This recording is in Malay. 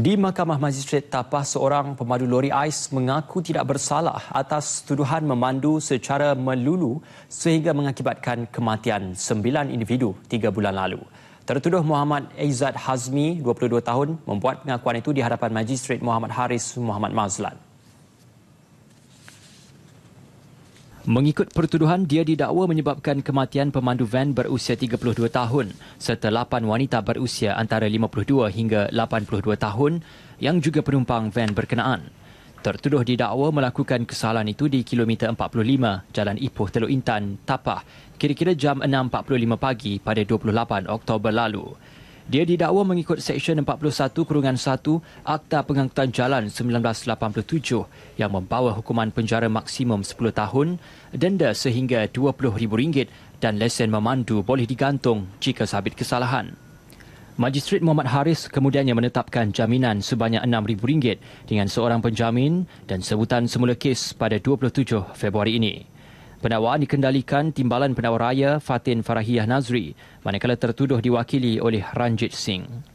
Di Mahkamah Majistret Tapah, seorang pemandu lori ais mengaku tidak bersalah atas tuduhan memandu secara melulu sehingga mengakibatkan kematian sembilan individu tiga bulan lalu. Tertuduh Muhammad Aizad Hazmi, 22 tahun, membuat pengakuan itu di hadapan Majistret Muhammad Haris Muhammad Mazlan. Mengikut pertuduhan, dia didakwa menyebabkan kematian pemandu van berusia 32 tahun serta 8 wanita berusia antara 52 hingga 82 tahun yang juga penumpang van berkenaan. Tertuduh didakwa melakukan kesalahan itu di kilometer 45 Jalan Ipoh Teluk Intan, Tapah, kira-kira jam 6.45 pagi pada 28 Oktober lalu. Dia didakwa mengikut Seksyen 41 Kurungan 1 Akta Pengangkutan Jalan 1987 yang membawa hukuman penjara maksimum 10 tahun, denda sehingga RM20,000 dan lesen memandu boleh digantung jika sabit kesalahan. Majistret Muhammad Haris kemudiannya menetapkan jaminan sebanyak RM6,000 dengan seorang penjamin dan sebutan semula kes pada 27 Februari ini. Pendakwaan dikendalikan Timbalan Pendakwa Raya Fatin Farahiyah Nazri, manakala tertuduh diwakili oleh Ranjit Singh.